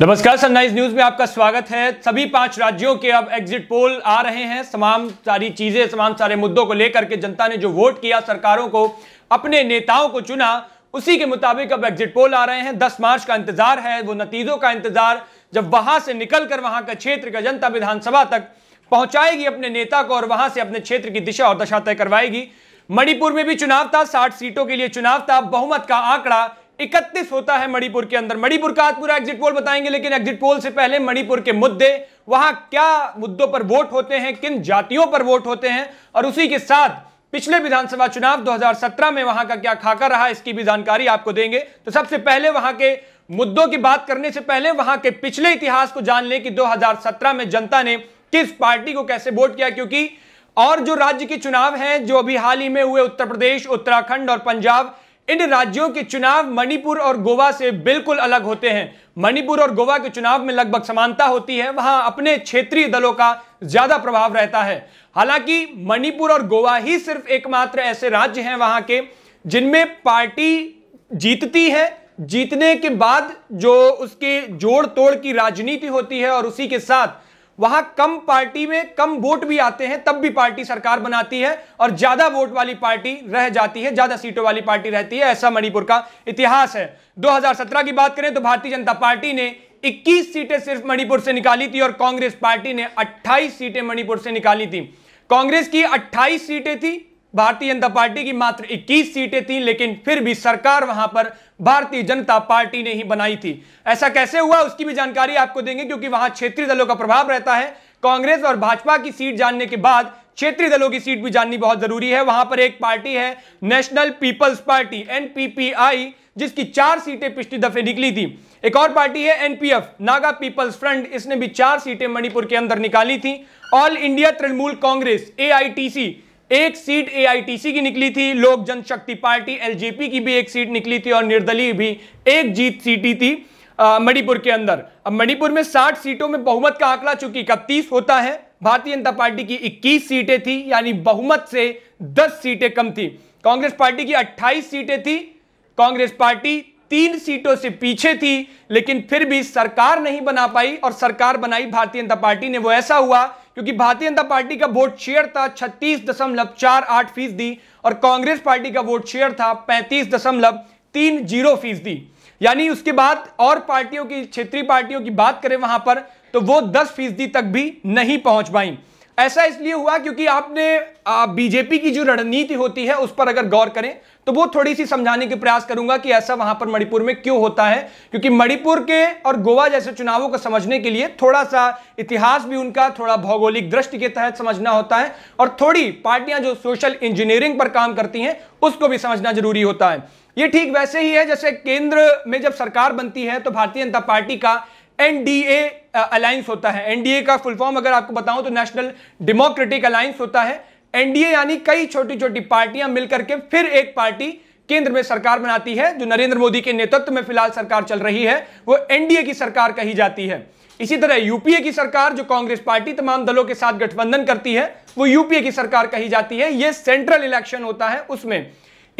नमस्कार sunrise news में आपका स्वागत है सभी पांच राज्यों के अब एग्जिट पोल आ रहे हैं तमाम सारी चीजें तमाम सारे मुद्दों को लेकर के जनता ने जो वोट किया सरकारों को अपने नेताओं को चुना उसी के मुताबिक अब एग्जिट पोल आ रहे हैं 10 मार्च का इंतजार है वो नतीजों का इंतजार जब वहां से निकलकर वहां का क्षेत्र का जनता विधानसभा तक पहुंचाएगी अपने नेता को और वहां से अपने क्षेत्र की दिशा और दशा तय करवाएगी मणिपुर में भी चुनाव था साठ सीटों के लिए चुनाव था बहुमत का आंकड़ा इकतीस होता है मणिपुर के अंदर मणिपुर का आज पूरा एग्जिट पोल बताएंगे लेकिन एग्जिट पोल से पहले मणिपुर के मुद्दे वहां क्या मुद्दों पर वोट होते हैं किन जातियों पर वोट होते हैं और उसी के साथ पिछले विधानसभा चुनाव 2017 में वहां का क्या खाका रहा इसकी भी जानकारी आपको देंगे तो सबसे पहले वहां के मुद्दों की बात करने से पहले वहां के पिछले इतिहास को जान लें कि 2017 में जनता ने किस पार्टी को कैसे वोट किया क्योंकि और जो राज्य के चुनाव हैं जो अभी हाल ही में हुए उत्तर प्रदेश उत्तराखंड और पंजाब इन राज्यों के चुनाव मणिपुर और गोवा से बिल्कुल अलग होते हैं मणिपुर और गोवा के चुनाव में लगभग समानता होती है वहां अपने क्षेत्रीय दलों का ज्यादा प्रभाव रहता है हालांकि मणिपुर और गोवा ही सिर्फ एकमात्र ऐसे राज्य हैं वहां के जिनमें पार्टी जीतती है जीतने के बाद जो उसके जोड़ तोड़ की राजनीति होती है और उसी के साथ वहां कम पार्टी में कम वोट भी आते हैं तब भी पार्टी सरकार बनाती है और ज्यादा वोट वाली पार्टी रह जाती है ज्यादा सीटों वाली पार्टी रहती है ऐसा मणिपुर का इतिहास है 2017 की बात करें तो भारतीय जनता पार्टी ने 21 सीटें सिर्फ मणिपुर से निकाली थी और कांग्रेस पार्टी ने 28 सीटें मणिपुर से निकाली थी कांग्रेस की 28 सीटें थी भारतीय जनता पार्टी की मात्र 21 सीटें थी लेकिन फिर भी सरकार वहां पर भारतीय जनता पार्टी ने ही बनाई थी ऐसा कैसे हुआ उसकी भी जानकारी आपको देंगे क्योंकि वहां क्षेत्रीय दलों का प्रभाव रहता है कांग्रेस और भाजपा की सीट जानने के बाद क्षेत्रीय दलों की सीट भी जाननी बहुत जरूरी है वहां पर एक पार्टी है नेशनल पीपल्स पार्टी एनपीपीआई जिसकी चार सीटें पिछली दफे निकली थी एक और पार्टी है एनपीएफ नागा पीपल्स फ्रंट इसने भी चार सीटें मणिपुर के अंदर निकाली थी All India Trinamool Congress AITC एक सीट एआईटीसी की निकली थी लोक जनशक्ति पार्टी एलजेपी की भी एक सीट निकली थी और निर्दलीय भी एक जीत सीटी थी मणिपुर के अंदर अब मणिपुर में 60 सीटों में बहुमत का आंकड़ा चूंकि इकतीस होता है भारतीय जनता पार्टी की 21 सीटें थी यानी बहुमत से 10 सीटें कम थी कांग्रेस पार्टी की 28 सीटें थी कांग्रेस पार्टी तीन सीटों से पीछे थी लेकिन फिर भी सरकार नहीं बना पाई और सरकार बनाई भारतीय जनता पार्टी ने वो ऐसा हुआ क्योंकि भारतीय जनता पार्टी का वोट शेयर था छत्तीस दशमलव चार आठ फीसदी और कांग्रेस पार्टी का वोट शेयर था पैंतीस दशमलव तीन जीरो फीसदी यानी उसके बाद और पार्टियों की क्षेत्रीय पार्टियों की बात करें वहां पर तो वो दस फीसदी तक भी नहीं पहुंच पाई ऐसा इसलिए हुआ क्योंकि आपने बीजेपी की जो रणनीति होती है उस पर अगर गौर करें तो वो थोड़ी सी समझाने के प्रयास करूंगा कि ऐसा वहां पर मणिपुर में क्यों होता है क्योंकि मणिपुर के और गोवा जैसे चुनावों को समझने के लिए थोड़ा सा इतिहास भी उनका थोड़ा भौगोलिक दृष्टि के तहत समझना होता है और थोड़ी पार्टियां जो सोशल इंजीनियरिंग पर काम करती हैं उसको भी समझना जरूरी होता है ये ठीक वैसे ही है जैसे केंद्र में जब सरकार बनती है तो भारतीय जनता पार्टी का एनडीए अलायंस uh, होता है एनडीए का फुल फॉर्म अगर आपको बताऊं तो नेशनल डेमोक्रेटिक अलायंस होता है एनडीए यानी कई छोटी छोटी पार्टियां मिलकर के फिर एक पार्टी केंद्र में सरकार बनाती है जो नरेंद्र मोदी के नेतृत्व में फिलहाल सरकार चल रही है वो एनडीए की सरकार कही जाती है इसी तरह यूपीए की सरकार जो कांग्रेस पार्टी तमाम दलों के साथ गठबंधन करती है वो यूपीए की सरकार कही जाती है ये सेंट्रल इलेक्शन होता है उसमें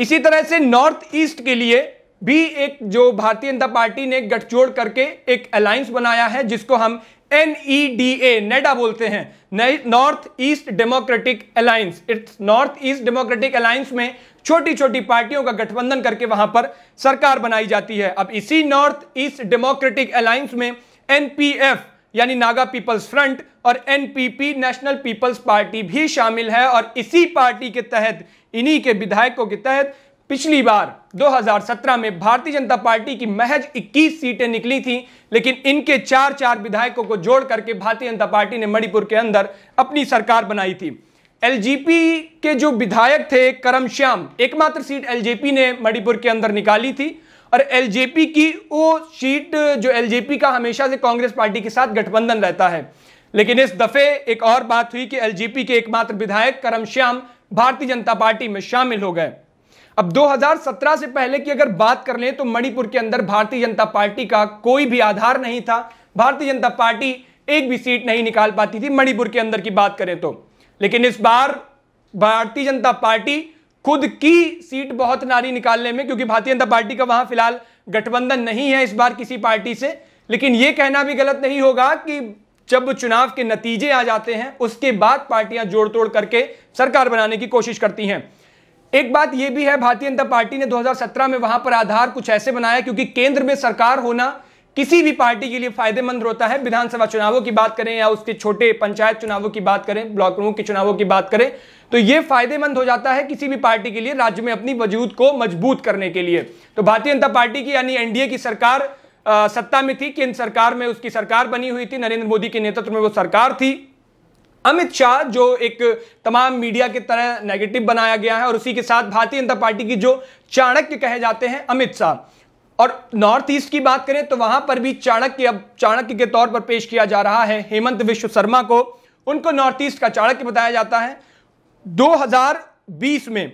इसी तरह से नॉर्थ ईस्ट के लिए भी एक जो भारतीय जनता पार्टी ने गठजोड़ करके एक अलायंस बनाया है जिसको हम N E D A NEDA बोलते हैं North East Democratic Alliance it's North East Democratic Alliance में छोटी छोटी पार्टियों का गठबंधन करके वहां पर सरकार बनाई जाती है अब इसी नॉर्थ ईस्ट डेमोक्रेटिक अलायंस में एन पी एफ यानी नागा पीपल्स फ्रंट और N P P National People's Party भी शामिल है और इसी पार्टी के तहत इन्हीं के विधायकों के तहत पिछली बार 2017 में भारतीय जनता पार्टी की महज 21 सीटें निकली थी लेकिन इनके चार चार विधायकों को जोड़ करके भारतीय जनता पार्टी ने मणिपुर के अंदर अपनी सरकार बनाई थी एलजीपी के जो विधायक थे करम श्याम एकमात्र सीट एलजेपी ने मणिपुर के अंदर निकाली थी और एलजेपी की वो सीट जो एलजेपी का हमेशा से कांग्रेस पार्टी के साथ गठबंधन रहता है लेकिन इस दफे एक और बात हुई कि एलजेपी के एकमात्र विधायक करमश्याम भारतीय जनता पार्टी में शामिल हो गए अब 2017 से पहले की अगर बात कर लें तो मणिपुर के अंदर भारतीय जनता पार्टी का कोई भी आधार नहीं था भारतीय जनता पार्टी एक भी सीट नहीं निकाल पाती थी मणिपुर के अंदर की बात करें तो लेकिन इस बार भारतीय जनता पार्टी खुद की सीट बहुत नारी निकालने में क्योंकि भारतीय जनता पार्टी का वहां फिलहाल गठबंधन नहीं है इस बार किसी पार्टी से लेकिन यह कहना भी गलत नहीं होगा कि जब चुनाव के नतीजे आ जाते हैं उसके बाद पार्टियां जोड़ तोड़ करके सरकार बनाने की कोशिश करती हैं एक बात यह भी है भारतीय जनता पार्टी ने 2017 में वहां पर आधार कुछ ऐसे बनाया क्योंकि केंद्र में सरकार होना किसी भी पार्टी के लिए फायदेमंद होता है विधानसभा चुनावों की बात करें या उसके छोटे पंचायत चुनावों की बात करें ब्लॉक प्रमुख के चुनावों की बात करें तो यह फायदेमंद हो जाता है किसी भी पार्टी के लिए राज्य में अपनी वजूद को मजबूत करने के लिए तो भारतीय जनता पार्टी की यानी एनडीए की सरकार आ, सत्ता में थी केंद्र सरकार में उसकी सरकार बनी हुई थी नरेंद्र मोदी के नेतृत्व में वो सरकार थी अमित शाह जो एक तमाम मीडिया की तरह नेगेटिव बनाया गया है और उसी के साथ भारतीय जनता पार्टी की जो चाणक्य कहे जाते हैं अमित शाह और नॉर्थ ईस्ट की बात करें तो वहां पर भी चाणक्य अब चाणक्य के तौर पर पेश किया जा रहा है हेमंत विश्व शर्मा को उनको नॉर्थ ईस्ट का चाणक्य बताया जाता है 2020 में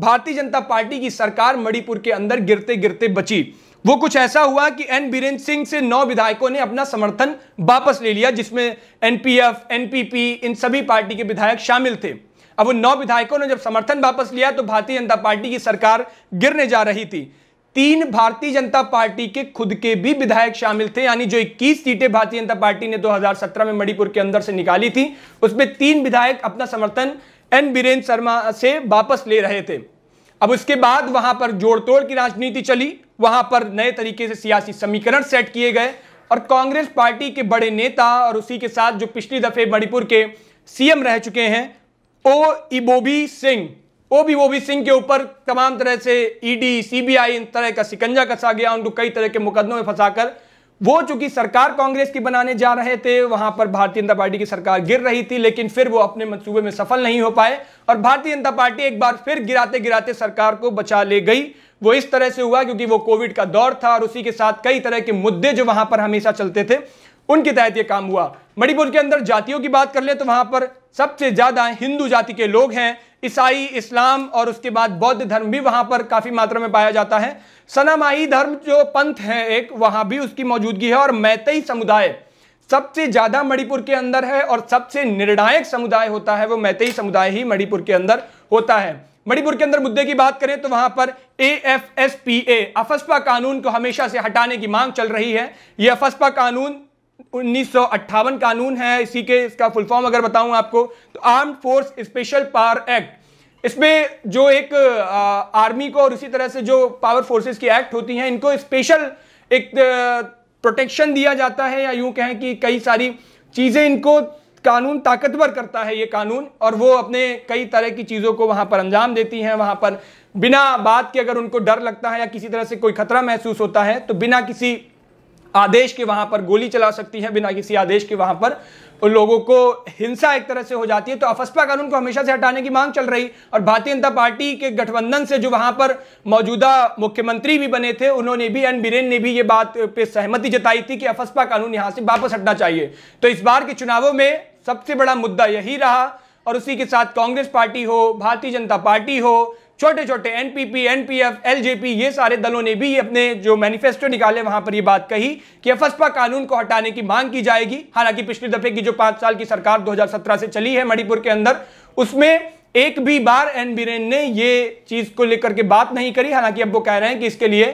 भारतीय जनता पार्टी की सरकार मणिपुर के अंदर गिरते गिरते बची वो कुछ ऐसा हुआ कि एन बीरेन्द्र सिंह से नौ विधायकों ने अपना समर्थन वापस ले लिया जिसमें एनपीएफ एनपीपी इन सभी पार्टी के विधायक शामिल थे अब उन नौ विधायकों ने जब समर्थन वापस लिया तो भारतीय जनता पार्टी की सरकार गिरने जा रही थी तीन भारतीय जनता पार्टी के खुद के भी विधायक शामिल थे यानी जो 21 सीटें भारतीय जनता पार्टी ने 2017 में मणिपुर के अंदर से निकाली थी उसमें तीन विधायक अपना समर्थन एन बीरेन शर्मा से वापस ले रहे थे अब उसके बाद वहां पर जोड़ तोड़ की राजनीति चली वहां पर नए तरीके से सियासी समीकरण सेट किए गए और कांग्रेस पार्टी के बड़े नेता और उसी के साथ जो पिछली दफे मणिपुर के सीएम रह चुके हैं O Ibobi Singh O B Bobi Singh के ऊपर तमाम तरह से ईडी e सीबीआई इन तरह का सिकंजा कसा गया उनको कई तरह के मुकदमों में फंसाकर वो चूंकि सरकार कांग्रेस की बनाने जा रहे थे वहां पर भारतीय जनता पार्टी की सरकार गिर रही थी लेकिन फिर वो अपने मंसूबे में सफल नहीं हो पाए और भारतीय जनता पार्टी एक बार फिर गिराते गिराते सरकार को बचा ले गई वो इस तरह से हुआ क्योंकि वो कोविड का दौर था और उसी के साथ कई तरह के मुद्दे जो वहां पर हमेशा चलते थे उनके तहत ये काम हुआ मणिपुर के अंदर जातियों की बात कर ले तो वहां पर सबसे ज्यादा हिंदू जाति के लोग हैं ईसाई इस्लाम और उसके बाद बौद्ध धर्म भी वहाँ पर काफ़ी मात्रा में पाया जाता है सनामाही धर्म जो पंथ है एक वहाँ भी उसकी मौजूदगी है और मैतई समुदाय सबसे ज़्यादा मणिपुर के अंदर है और सबसे निर्णायक समुदाय होता है वो मैतई समुदाय ही मणिपुर के अंदर होता है मणिपुर के अंदर मुद्दे की बात करें तो वहां पर A F S P A AFSPA कानून को हमेशा से हटाने की मांग चल रही है ये अफस्पा कानून उन्नीस कानून है इसी के इसका फुल फॉर्म अगर बताऊं आपको तो arm force special power act इसमें जो एक आ, आर्मी को और इसी तरह से जो पावर फोर्सेस की एक्ट होती हैं इनको स्पेशल एक प्रोटेक्शन दिया जाता है या यूं कहें कि कई सारी चीज़ें इनको कानून ताकतवर करता है ये कानून और वो अपने कई तरह की चीज़ों को वहाँ पर अंजाम देती हैं वहाँ पर बिना बात के अगर उनको डर लगता है या किसी तरह से कोई खतरा महसूस होता है तो बिना किसी आदेश के वहां पर गोली चला सकती है बिना किसी आदेश के वहां पर उन लोगों को हिंसा एक तरह से हो जाती है तो अफस्पा कानून को हमेशा से हटाने की मांग चल रही और भारतीय जनता पार्टी के गठबंधन से जो वहां पर मौजूदा मुख्यमंत्री भी बने थे उन्होंने भी एन बीरेन ने भी ये बात पे सहमति जताई थी कि अफस्पा कानून यहां से वापस हटना चाहिए तो इस बार के चुनावों में सबसे बड़ा मुद्दा यही रहा और उसी के साथ कांग्रेस पार्टी हो भारतीय जनता पार्टी हो छोटे छोटे एनपीपी एनपीएफ एलजेपी ये सारे दलों ने भी अपने जो मैनिफेस्टो निकाले वहां पर ये बात कही कि एफएसपा कानून को हटाने की मांग की जाएगी हालांकि पिछले दफे की जो पांच साल की सरकार 2017 से चली है मणिपुर के अंदर उसमें एक भी बार एन बीरेन ने ये चीज को लेकर के बात नहीं करी हालांकि अब वो कह रहे हैं कि इसके लिए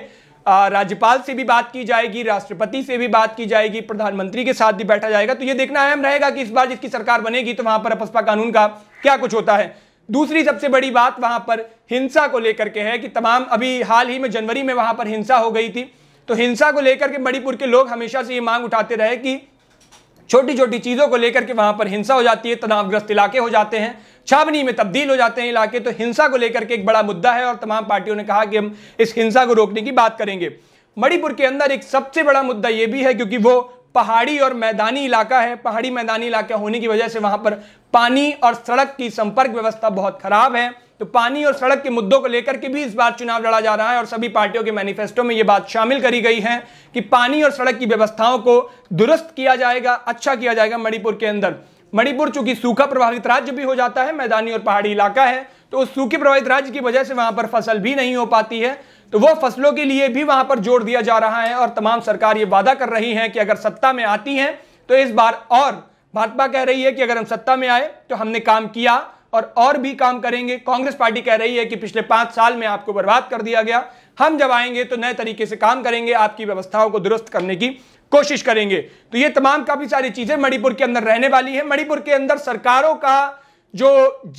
राज्यपाल से भी बात की जाएगी राष्ट्रपति से भी बात की जाएगी प्रधानमंत्री के साथ भी बैठा जाएगा तो ये देखना अहम रहेगा कि इस बार जिसकी सरकार बनेगी तो वहां पर अपसपा कानून का क्या कुछ होता है दूसरी सबसे बड़ी बात वहां पर हिंसा को लेकर के है कि तमाम अभी हाल ही में जनवरी में वहां पर हिंसा हो गई थी तो हिंसा को लेकर के मणिपुर के लोग हमेशा से ये मांग उठाते रहे कि छोटी छोटी चीज़ों को लेकर के वहाँ पर हिंसा हो जाती है तनावग्रस्त इलाके हो जाते हैं छावनी में तब्दील हो जाते हैं इलाके तो हिंसा को लेकर के एक बड़ा मुद्दा है और तमाम पार्टियों ने कहा कि हम इस हिंसा को रोकने की बात करेंगे मणिपुर के अंदर एक सबसे बड़ा मुद्दा यह भी है क्योंकि वो पहाड़ी और मैदानी इलाका है पहाड़ी मैदानी इलाका होने की वजह से वहाँ पर पानी और सड़क की संपर्क व्यवस्था बहुत खराब है तो पानी और सड़क के मुद्दों को लेकर के भी इस बार चुनाव लड़ा जा रहा है और सभी पार्टियों के मैनिफेस्टो में ये बात शामिल करी गई है कि पानी और सड़क की व्यवस्थाओं को दुरुस्त किया जाएगा अच्छा किया जाएगा मणिपुर के अंदर मणिपुर चूंकि सूखा प्रभावित राज्य भी हो जाता है मैदानी और पहाड़ी इलाका है तो उस सूखे प्रभावित राज्य की वजह से वहां पर फसल भी नहीं हो पाती है तो वो फसलों के लिए भी वहां पर जोड़ दिया जा रहा है और तमाम सरकार ये वादा कर रही है कि अगर सत्ता में आती है तो इस बार और भाजपा कह रही है कि अगर हम सत्ता में आए तो हमने काम किया और और भी काम करेंगे कांग्रेस पार्टी कह रही है कि पिछले पांच साल में आपको बर्बाद कर दिया गया हम जब आएंगे तो नए तरीके से काम करेंगे आपकी व्यवस्थाओं को दुरुस्त करने की कोशिश करेंगे तो ये तमाम काफी सारी चीजें मणिपुर के अंदर रहने वाली है मणिपुर के अंदर सरकारों का जो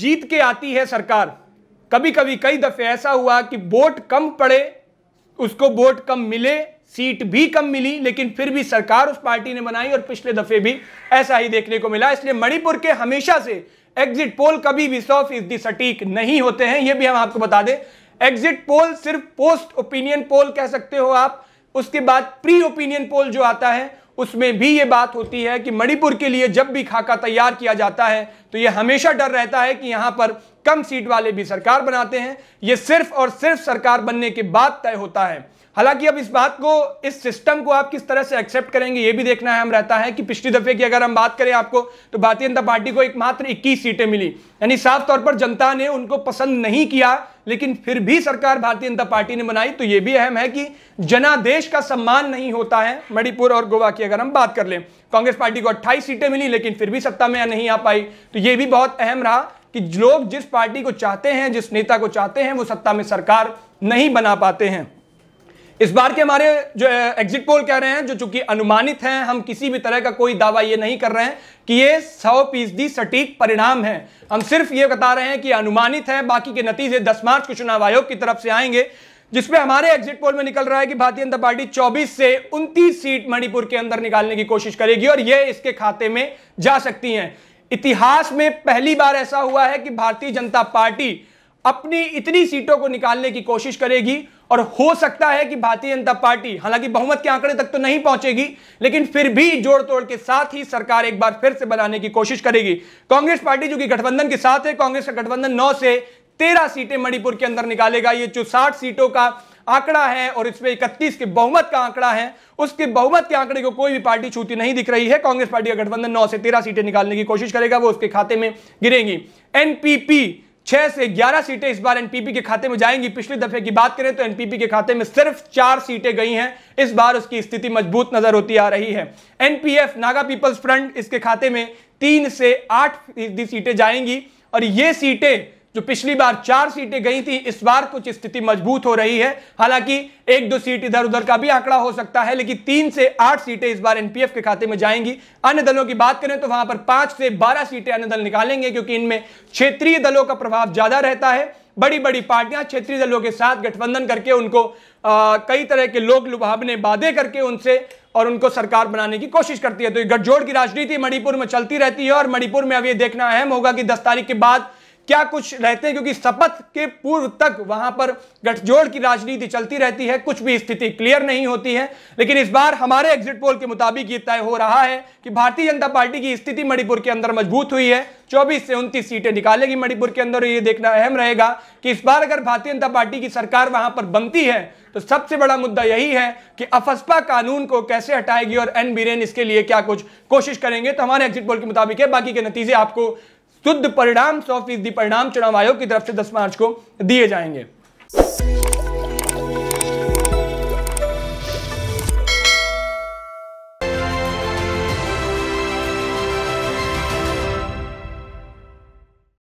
जीत के आती है सरकार कभी कभी कई दफ़े ऐसा हुआ कि वोट कम पड़े उसको वोट कम मिले सीट भी कम मिली लेकिन फिर भी सरकार उस पार्टी ने बनाई और पिछले दफ़े भी ऐसा ही देखने को मिला इसलिए मणिपुर के हमेशा से एग्जिट पोल कभी भी सौ फीसदी सटीक नहीं होते हैं यह भी हम आपको बता दें एग्जिट पोल सिर्फ पोस्ट ओपिनियन पोल कह सकते हो आप उसके बाद प्री ओपिनियन पोल जो आता है उसमें भी ये बात होती है कि मणिपुर के लिए जब भी खाका तैयार किया जाता है तो ये हमेशा डर रहता है कि यहाँ पर कम सीट वाले भी सरकार बनाते हैं ये सिर्फ और सिर्फ सरकार बनने के बाद तय होता है हालांकि अब इस बात को इस सिस्टम को आप किस तरह से एक्सेप्ट करेंगे ये भी देखना है हम रहता है कि पिछली दफे की अगर हम बात करें आपको तो भारतीय जनता पार्टी को एकमात्र 21 सीटें मिली यानी साफ तौर पर जनता ने उनको पसंद नहीं किया लेकिन फिर भी सरकार भारतीय जनता पार्टी ने बनाई तो यह भी अहम है कि जनादेश का सम्मान नहीं होता है मणिपुर और गोवा की अगर हम बात कर लें कांग्रेस पार्टी को 28 सीटें मिली लेकिन फिर भी सत्ता में नहीं आ पाई तो यह भी बहुत अहम रहा कि लोग जिस पार्टी को चाहते हैं जिस नेता को चाहते हैं वो सत्ता में सरकार नहीं बना पाते हैं इस बार के हमारे जो एग्जिट पोल कह रहे हैं जो चूंकि अनुमानित हैं हम किसी भी तरह का कोई दावा ये नहीं कर रहे हैं कि ये सौ फीसदी सटीक परिणाम है हम सिर्फ ये बता रहे हैं कि अनुमानित है बाकी के नतीजे दस मार्च को चुनाव आयोग की तरफ से आएंगे जिसमें हमारे एग्जिट पोल में निकल रहा है कि भारतीय जनता पार्टी 24 से 29 सीट मणिपुर के अंदर निकालने की कोशिश करेगी और यह इसके खाते में जा सकती हैं इतिहास में पहली बार ऐसा हुआ है कि भारतीय जनता पार्टी अपनी इतनी सीटों को निकालने की कोशिश करेगी और हो सकता है कि भारतीय जनता पार्टी हालांकि बहुमत के आंकड़े तक तो नहीं पहुंचेगी लेकिन फिर भी जोड़ तोड़ के साथ ही सरकार एक बार फिर से बनाने की कोशिश करेगी कांग्रेस पार्टी जो कि गठबंधन के साथ है कांग्रेस का गठबंधन नौ से तेरह सीटें मणिपुर के अंदर निकालेगा ये चौसाठ सीटों का आंकड़ा है और इसमें इकतीस के बहुमत का आंकड़ा है उसके बहुमत के आंकड़े को कोई भी पार्टी छूती नहीं दिख रही है कांग्रेस पार्टी का गठबंधन नौ से तेरह सीटें निकालने की कोशिश करेगा वो उसके खाते में गिरेगी एनपीपी छह से ग्यारह सीटें इस बार एनपीपी के खाते में जाएंगी पिछले दफे की बात करें तो एनपीपी के खाते में सिर्फ चार सीटें गई हैं इस बार उसकी स्थिति मजबूत नजर होती आ रही है एनपीएफ नागा पीपल्स फ्रंट इसके खाते में तीन से आठ फीसदी सीटें जाएंगी और ये सीटें जो पिछली बार चार सीटें गई थी इस बार कुछ स्थिति मजबूत हो रही है हालांकि एक दो सीट इधर उधर का भी आंकड़ा हो सकता है लेकिन तीन से आठ सीटें इस बार एनपीएफ के खाते में जाएंगी अन्य दलों की बात करें तो वहां पर पांच से बारह सीटें अन्य दल निकालेंगे क्योंकि इनमें क्षेत्रीय दलों का प्रभाव ज्यादा रहता है बड़ी बड़ी पार्टियां क्षेत्रीय दलों के साथ गठबंधन करके उनको आ, कई तरह के लोग लुभावने वादे करके उनसे और उनको सरकार बनाने की कोशिश करती है तो गठजोड़ की राजनीति मणिपुर में चलती रहती है और मणिपुर में अब ये देखना अहम होगा कि दस तारीख के बाद क्या कुछ रहते हैं क्योंकि शपथ के पूर्व तक वहां पर गठजोड़ की राजनीति चलती रहती है कुछ भी स्थिति क्लियर नहीं होती है लेकिन इस बार हमारे एग्जिट पोल के मुताबिक ये तय हो रहा है कि भारतीय जनता पार्टी की स्थिति मणिपुर के अंदर मजबूत हुई है 24 से 29 सीटें निकालेगी मणिपुर के अंदर ये देखना अहम रहेगा कि इस बार अगर भारतीय जनता पार्टी की सरकार वहां पर बनती है तो सबसे बड़ा मुद्दा यही है कि अफस्पा कानून को कैसे हटाएगी और एन बीरेन इसके लिए क्या कुछ कोशिश करेंगे तो हमारे एग्जिट पोल के मुताबिक है बाकी के नतीजे आपको शुद्ध परिणाम सौ फीसदी परिणाम चुनाव आयोग की तरफ से दस मार्च को दिए जाएंगे